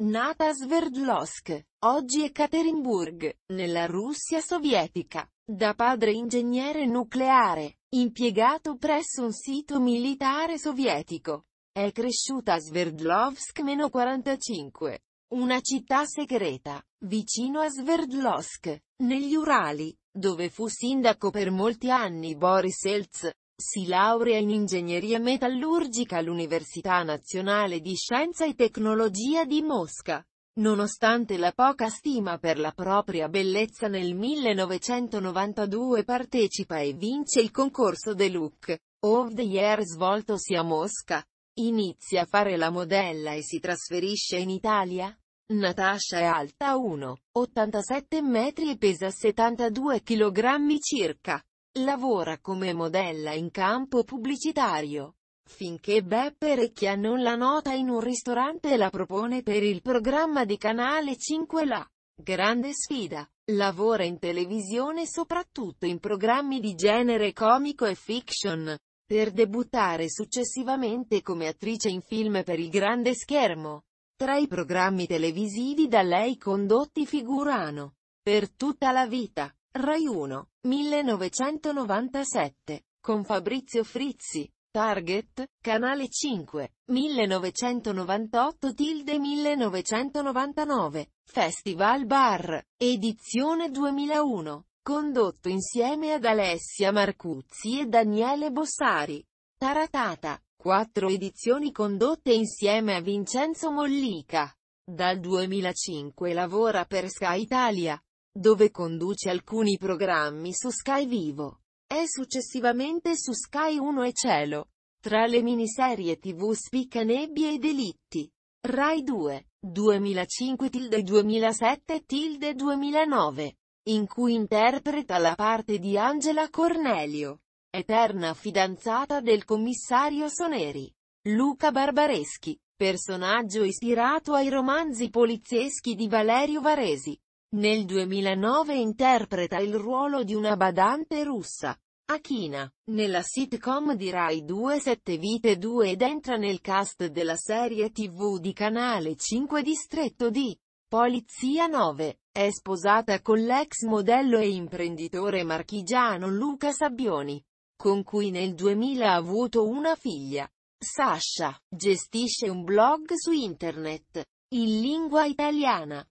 Nata a Sverdlovsk, oggi Ekaterinburg, nella Russia sovietica, da padre ingegnere nucleare, impiegato presso un sito militare sovietico. È cresciuta a Sverdlovsk-45, una città segreta, vicino a Sverdlovsk, negli Urali, dove fu sindaco per molti anni Boris Elts, si laurea in ingegneria metallurgica all'Università Nazionale di Scienza e Tecnologia di Mosca. Nonostante la poca stima per la propria bellezza nel 1992 partecipa e vince il concorso The Look of the Year svoltosi a Mosca. Inizia a fare la modella e si trasferisce in Italia. Natasha è alta 1,87 metri e pesa 72 kg circa. Lavora come modella in campo pubblicitario. Finché Beppe Recchia non la nota in un ristorante e la propone per il programma di Canale 5 La Grande Sfida. Lavora in televisione soprattutto in programmi di genere comico e fiction, per debuttare successivamente come attrice in film per il grande schermo. Tra i programmi televisivi da lei condotti figurano Per tutta la vita Rai 1, 1997, con Fabrizio Frizzi, Target, Canale 5, 1998-1999, Festival Bar, edizione 2001, condotto insieme ad Alessia Marcuzzi e Daniele Bossari. Taratata, quattro edizioni condotte insieme a Vincenzo Mollica. Dal 2005 lavora per Sky Italia dove conduce alcuni programmi su Sky Vivo. È successivamente su Sky 1 e Cielo. Tra le miniserie TV spicca Nebbie e Delitti. Rai 2, 2005-2007-2009, in cui interpreta la parte di Angela Cornelio, eterna fidanzata del commissario Soneri. Luca Barbareschi, personaggio ispirato ai romanzi polizieschi di Valerio Varesi. Nel 2009 interpreta il ruolo di una badante russa, Akina, nella sitcom di Rai 2 Sette Vite 2 ed entra nel cast della serie tv di Canale 5 Distretto di Polizia 9. È sposata con l'ex modello e imprenditore marchigiano Luca Sabbioni, con cui nel 2000 ha avuto una figlia. Sasha, gestisce un blog su internet, in lingua italiana